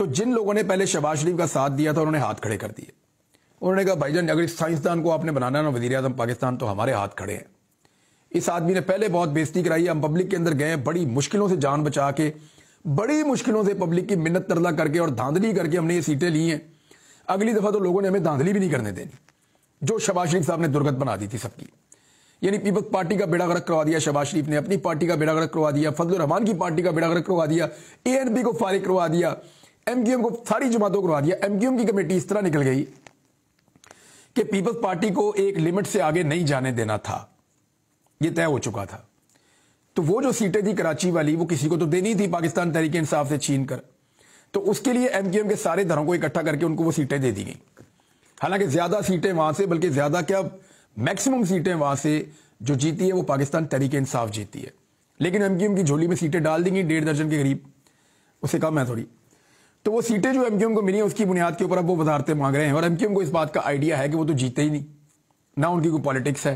तो जिन लोगों ने पहले शहबाज शरीफ का साथ दिया था उन्होंने हाथ खड़े कर दिए उन्होंने कहा भाईजान अगर इस साइंसदान को आपने बनाना ना वजी अजम पाकिस्तान तो हमारे हाथ खड़े हैं इस आदमी ने पहले बहुत बेजती कराई हम पब्लिक के अंदर गए बड़ी मुश्किलों से जान बचा के बड़ी मुश्किलों से पब्लिक की मिन्नत तरला करके और धांधली करके हमने ये सीटें ली हैं अगली दफ़ा तो लोगों ने हमें धांधली भी नहीं करने देनी जो शबाज शरीफ साहब ने दुर्गत बना दी थी सबकी यानी पीपल्स पार्टी का बेड़ा गर्क करवा दिया शबाज शरीफ ने अपनी पार्टी का बेड़ा गर्क करवा दिया फजल रहमान की पार्टी का बेड़ा गर्क करवा दिया एएनबी को फारिग करवा दिया एमक्यूएम को सारी जमातों करवा दिया एमक्यूएम की कमेटी इस तरह निकल गई कि पीपल्स पार्टी को एक लिमिट से आगे नहीं जाने देना था यह तय हो चुका था तो वो जो सीटें थी कराची वाली वो किसी को तो देनी थी पाकिस्तान तरीके इंसाफ से छीन कर तो उसके लिए एमक्यूएम के सारे धरों को इकट्ठा करके उनको वो सीटें दे दी गई हालांकि ज्यादा सीटें वहां से बल्कि ज्यादा क्या मैक्सिमम सीटें वहां से जो जीती है वो पाकिस्तान तरीके इंसाफ जीती है लेकिन एमक्यूएम की झोली में सीटें डाल दी गई डेढ़ दर्जन के करीब उससे कम है थोड़ी तो वो सीटें जो एमक्यूएम को मिली है उसकी बुनियाद के ऊपर अब वो वजारतें मांग रहे हैं और एमक्यूएम को इस बात का आइडिया है कि वो तो जीते ही नहीं ना उनकी कोई पॉलिटिक्स है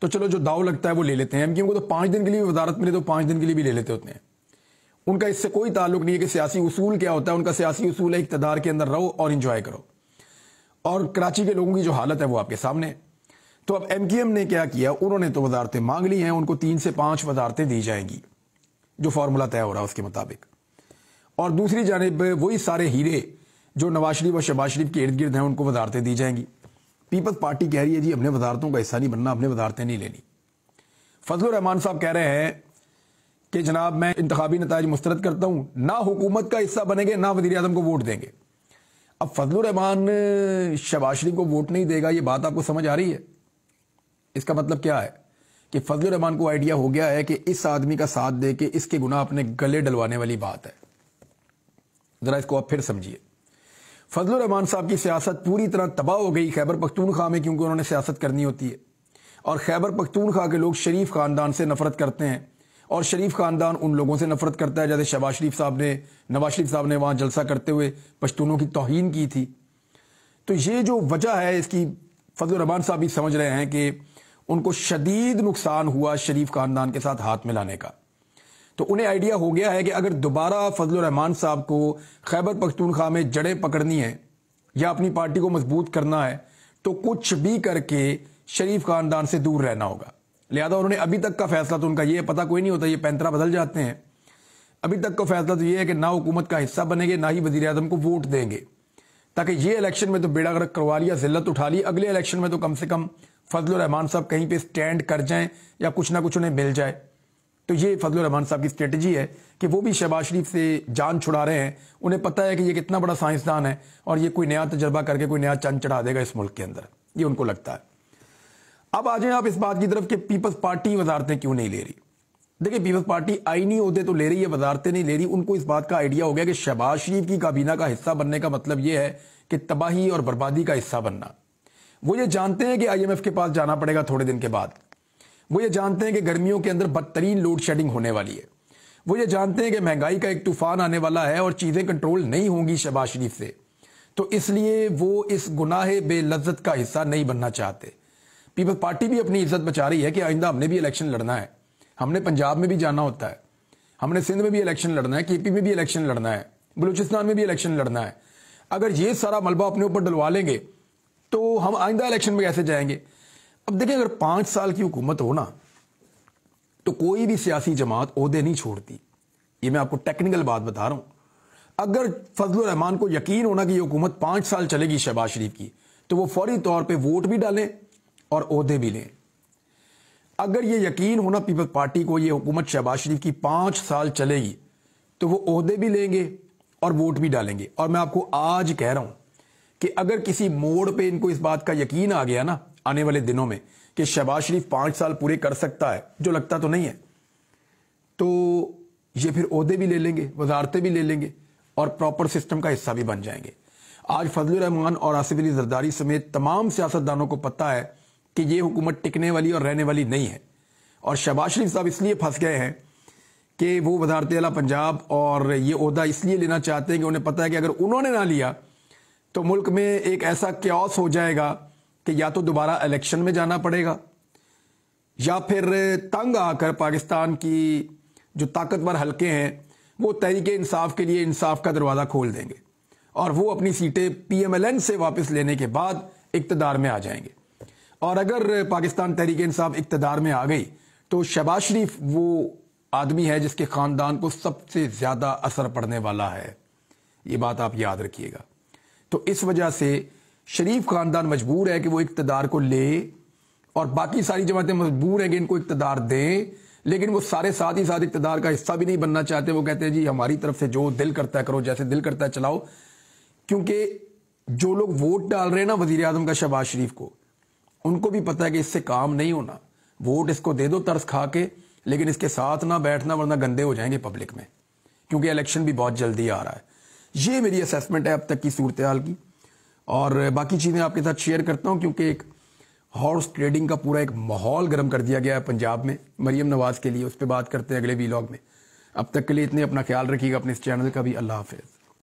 तो चलो जो दाव लगता है वो ले लेते हैं एमक्यूएम को तो पांच दिन के लिए भी वजारत मिले तो पांच दिन के लिए भी ले लेते होते हैं उनका इससे कोई ताल्लुक नहीं है कि सियासी उसूल क्या होता है उनका सियासी उसूल है इकतदार के अंदर रहो और इंजॉय करो और कराची के लोगों की जो हालत है वो आपके सामने तो अब एम ने क्या किया उन्होंने तो वजारतें मांग ली हैं उनको तीन से पांच वजारतें दी जाएंगी जो फार्मूला तय हो रहा है उसके मुताबिक और दूसरी जानब वही सारे हीरे जो नवाज शरीफ और शहबाज शरीफ के इर्द गिर्द हैं उनको वजारतें दी जाएंगी पीपल्स पार्टी कह रही है जी हमने वजारतों का हिस्सा नहीं बनना हमने वजारतें नहीं लेनी फजल रहमान साहब कह रहे हैं कि जनाब मैं इंतबी नतज मुस्तरद करता हूँ ना हुकूमत का हिस्सा बनेंगे ना वजी अजम को वोट देंगे अब फजल रहमान शहबाज शरीफ को वोट नहीं देगा ये बात आपको समझ आ रही है इसका मतलब क्या है कि फजल रहमान को आइडिया हो गया है कि इस आदमी का साथ दे के इसके गुना अपने गले डलवाने वाली बात है ज़रा इसको आप फिर समझिए फजल रहमान साहब की सियासत पूरी तरह तबाह हो गई खैबर पख्तूनख्वा में क्योंकि उन्होंने सियासत करनी होती है और खैबर पख्तूनख्वा के लोग शरीफ ख़ानदान से नफरत करते हैं और शरीफ ख़ानदान उन लोगों से नफरत करता है जैसे शबाज शरीफ साहब ने नवाज शरीफ साहब ने वहाँ जलसा करते हुए पश्तूनों की तोहन की थी तो ये जो वजह है इसकी फजल रहमान साहब भी समझ रहे हैं कि उनको शदीद नुकसान हुआ शरीफ ख़ानदान के साथ हाथ मिलाने का तो उन्हें आइडिया हो गया है कि अगर दोबारा फजल रहमान साहब को खैबर पख्तूनख्वा में जड़ें पकड़नी है या अपनी पार्टी को मजबूत करना है तो कुछ भी करके शरीफ खानदान से दूर रहना होगा लिहाजा उन्होंने अभी तक का फैसला तो उनका यह पता कोई नहीं होता ये पैंतरा बदल जाते हैं अभी तक का फैसला तो ये है कि ना हुकूमत का हिस्सा बनेंगे ना ही वजी अजम को वोट देंगे ताकि ये इलेक्शन में तो बेड़ा गर्क करवा लिया जिल्लत उठा ली अगले इलेक्शन में तो कम से कम फजल रहमान साहब कहीं पर स्टैंड कर जाएं या कुछ ना कुछ उन्हें मिल जाए तो ये फजल रहमान साहब की स्ट्रेटजी है कि वो भी शहबाज शरीफ से जान छुड़ा रहे हैं उन्हें पता है कि ये कितना बड़ा साइंसदान है और ये कोई नया तजर्बा करके कोई नया चंद चढ़ा देगा इस मुल्क के अंदर ये उनको लगता है अब आ जाए आप इस बात की तरफ कि पीपल्स पार्टी वजारतें क्यों नहीं ले रही देखिए पीपल्स पार्टी आईनी होते तो ले रही है वजारतें नहीं ले रही उनको इस बात का आइडिया हो गया कि शहबाज शरीफ की काबीना का हिस्सा बनने का मतलब यह है कि तबाही और बर्बादी का हिस्सा बनना वो ये जानते हैं कि आईएमएफ के पास जाना पड़ेगा थोड़े दिन के बाद वो ये जानते हैं कि गर्मियों के अंदर बदतरीन लोड शेडिंग होने वाली है वो ये जानते हैं कि महंगाई का एक तूफान आने वाला है और चीज़ें कंट्रोल नहीं होंगी शहबाज शरीफ से तो इसलिए वो इस गुनाह बेलज्जत का हिस्सा नहीं बनना चाहते पीपल पार्टी भी अपनी इज्जत बचा रही है कि आइंदा हमने भी इलेक्शन लड़ना है हमने पंजाब में भी जाना होता है हमने सिंध में भी इलेक्शन लड़ना है केपी में भी इलेक्शन लड़ना है बलूचिस्तान में भी इलेक्शन लड़ना है अगर ये सारा मलबा अपने ऊपर डलवा लेंगे तो हम आइंदा इलेक्शन में कैसे जाएंगे अब देखिए अगर पांच साल की हुकूमत हो ना तो कोई भी सियासी जमात अहदे नहीं छोड़ती ये मैं आपको टेक्निकल बात बता रहा हूं अगर फजल रहमान को यकीन होना कि यह हुकूमत पांच साल चलेगी शहबाज शरीफ की तो वो फौरी तौर पर वोट भी डालें और अहदे भी लें अगर ये यकीन होना पीपल पार्टी को यह हुकूमत शहबाज शरीफ की पांच साल चलेगी तो वो अहदे भी लेंगे और वोट भी डालेंगे और मैं आपको आज कह रहा हूं कि अगर किसी मोड़ पे इनको इस बात का यकीन आ गया ना आने वाले दिनों में कि शहबाज शरीफ पांच साल पूरे कर सकता है जो लगता तो नहीं है तो ये फिर अहदे भी ले लेंगे वजारतें भी ले लेंगे और प्रॉपर सिस्टम का हिस्सा भी बन जाएंगे आज फजल रहमान और आसिफ अली जरदारी समेत तमाम सियासतदानों को पता है कि ये हुकूमत टिकने वाली और रहने वाली नहीं है और शहबाज शरीफ साहब इसलिए फंस गए हैं कि वो वजारत अला पंजाब और ये अहदा इसलिए लेना चाहते हैं कि उन्हें पता है कि अगर उन्होंने ना लिया तो मुल्क में एक ऐसा क्यास हो जाएगा कि या तो दोबारा इलेक्शन में जाना पड़ेगा या फिर तंग आकर पाकिस्तान की जो ताकतवर हलके हैं वो तहरीक इंसाफ के लिए इंसाफ का दरवाज़ा खोल देंगे और वो अपनी सीटें पी एम एल एन से वापस लेने के बाद इकतदार में आ जाएंगे और अगर पाकिस्तान तहरीक इंसाफ इकतदार में आ गई तो शहबाज शरीफ वो आदमी है जिसके ख़ानदान को सबसे ज़्यादा असर पड़ने वाला है ये बात आप याद रखिएगा तो इस वजह से शरीफ खानदान मजबूर है कि वो इकतदार को ले और बाकी सारी जमातें मजबूर हैं कि इनको इकतदार दें लेकिन वो सारे साथ ही साथ इकतदार का हिस्सा भी नहीं बनना चाहते वो कहते हैं जी हमारी तरफ से जो दिल करता है करो जैसे दिल करता है चलाओ क्योंकि जो लोग वोट डाल रहे हैं ना वजीर अजम का शहबाज शरीफ को उनको भी पता है कि इससे काम नहीं होना वोट इसको दे दो तर्स खा के लेकिन इसके साथ ना बैठना वरना गंदे हो जाएंगे पब्लिक में क्योंकि इलेक्शन भी बहुत जल्दी आ रहा है ये मेरी असेसमेंट है अब तक की सूरत हाल की और बाकी चीज़ें आपके साथ शेयर करता हूँ क्योंकि एक हॉर्स ट्रेडिंग का पूरा एक माहौल गर्म कर दिया गया है पंजाब में मरीम नवाज़ के लिए उस पर बात करते हैं अगले वीलॉग में अब तक के लिए इतने अपना ख्याल रखिएगा अपने इस चैनल का भी अल्लाह हाफिज़